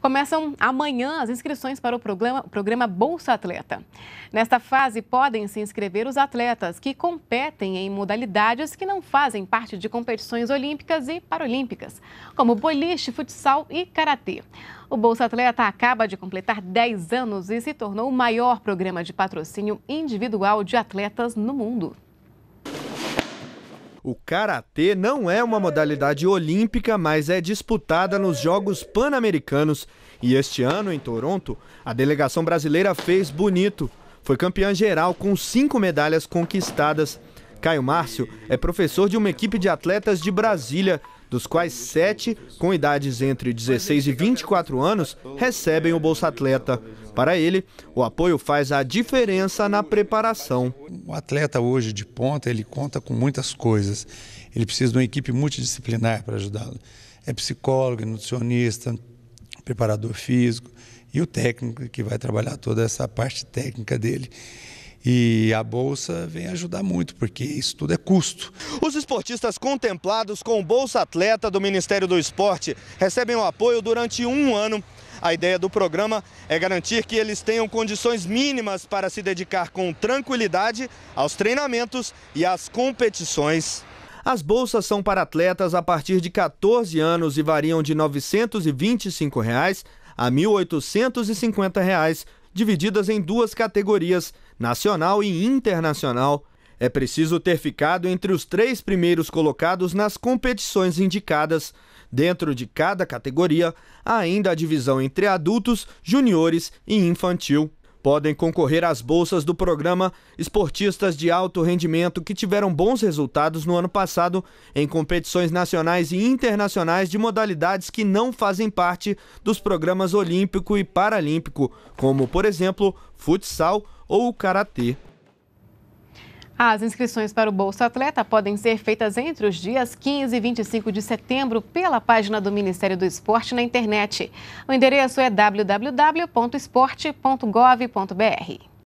Começam amanhã as inscrições para o programa, programa Bolsa Atleta. Nesta fase, podem se inscrever os atletas que competem em modalidades que não fazem parte de competições olímpicas e paralímpicas, como boliche, futsal e karatê. O Bolsa Atleta acaba de completar 10 anos e se tornou o maior programa de patrocínio individual de atletas no mundo. O karatê não é uma modalidade olímpica, mas é disputada nos Jogos Pan-Americanos. E este ano, em Toronto, a delegação brasileira fez bonito. Foi campeã geral com cinco medalhas conquistadas. Caio Márcio é professor de uma equipe de atletas de Brasília dos quais sete, com idades entre 16 e 24 anos, recebem o Bolsa Atleta. Para ele, o apoio faz a diferença na preparação. O atleta hoje de ponta, ele conta com muitas coisas. Ele precisa de uma equipe multidisciplinar para ajudá-lo. É psicólogo, é nutricionista, preparador físico e o técnico que vai trabalhar toda essa parte técnica dele. E a bolsa vem ajudar muito, porque isso tudo é custo. Os esportistas contemplados com o Bolsa Atleta do Ministério do Esporte recebem o apoio durante um ano a ideia do programa é garantir que eles tenham condições mínimas para se dedicar com tranquilidade aos treinamentos e às competições. As bolsas são para atletas a partir de 14 anos e variam de R$ 925 reais a R$ 1.850 divididas em duas categorias, nacional e internacional. É preciso ter ficado entre os três primeiros colocados nas competições indicadas. Dentro de cada categoria, ainda a divisão entre adultos, juniores e infantil podem concorrer às bolsas do programa esportistas de alto rendimento que tiveram bons resultados no ano passado em competições nacionais e internacionais de modalidades que não fazem parte dos programas olímpico e paralímpico, como, por exemplo, futsal ou karatê. As inscrições para o Bolsa Atleta podem ser feitas entre os dias 15 e 25 de setembro pela página do Ministério do Esporte na internet. O endereço é www.esporte.gov.br.